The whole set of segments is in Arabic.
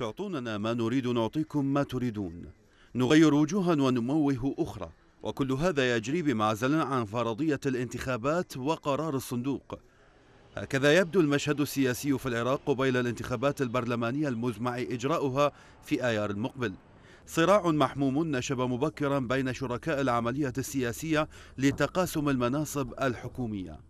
تعطوننا ما نريد نعطيكم ما تريدون نغير وجوها ونموه أخرى وكل هذا يجري بمعزل عن فرضية الانتخابات وقرار الصندوق هكذا يبدو المشهد السياسي في العراق قبيل الانتخابات البرلمانية المزمع إجراؤها في آيار المقبل صراع محموم نشب مبكرا بين شركاء العملية السياسية لتقاسم المناصب الحكومية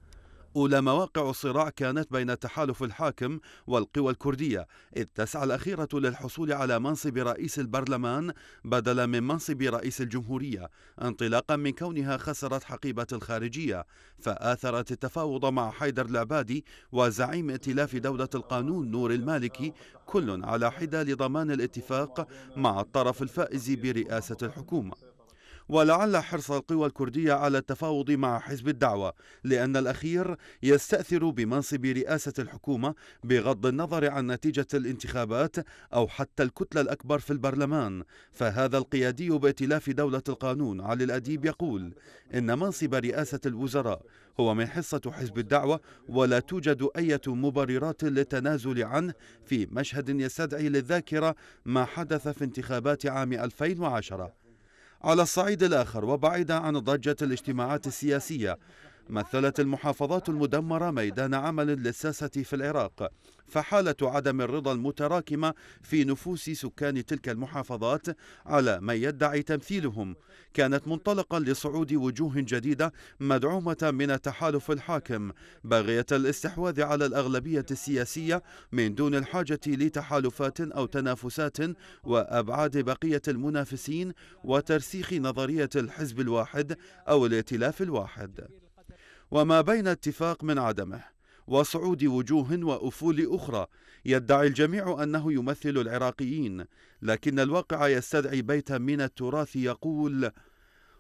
أولى مواقع الصراع كانت بين تحالف الحاكم والقوى الكردية إذ تسعى الأخيرة للحصول على منصب رئيس البرلمان بدلا من منصب رئيس الجمهورية انطلاقا من كونها خسرت حقيبة الخارجية فآثرت التفاوض مع حيدر العبادي وزعيم ائتلاف دولة القانون نور المالكي كل على حدة لضمان الاتفاق مع الطرف الفائز برئاسة الحكومة ولعل حرص القوى الكردية على التفاوض مع حزب الدعوة لأن الأخير يستأثر بمنصب رئاسة الحكومة بغض النظر عن نتيجة الانتخابات أو حتى الكتلة الأكبر في البرلمان فهذا القيادي بائتلاف دولة القانون علي الأديب يقول إن منصب رئاسة الوزراء هو من حصة حزب الدعوة ولا توجد أي مبررات للتنازل عنه في مشهد يستدعي للذاكرة ما حدث في انتخابات عام 2010 على الصعيد الآخر وبعيدا عن ضجة الاجتماعات السياسية مثلت المحافظات المدمرة ميدان عمل للساسة في العراق فحالة عدم الرضا المتراكمة في نفوس سكان تلك المحافظات على من يدعي تمثيلهم كانت منطلقا لصعود وجوه جديدة مدعومة من التحالف الحاكم باغية الاستحواذ على الأغلبية السياسية من دون الحاجة لتحالفات أو تنافسات وأبعاد بقية المنافسين وترسيخ نظرية الحزب الواحد أو الائتلاف الواحد وما بين اتفاق من عدمه وصعود وجوه وافول اخرى يدعي الجميع انه يمثل العراقيين لكن الواقع يستدعي بيتا من التراث يقول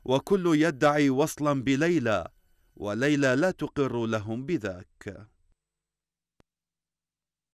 وكل يدعي وصلا بليلى وليلى لا تقر لهم بذاك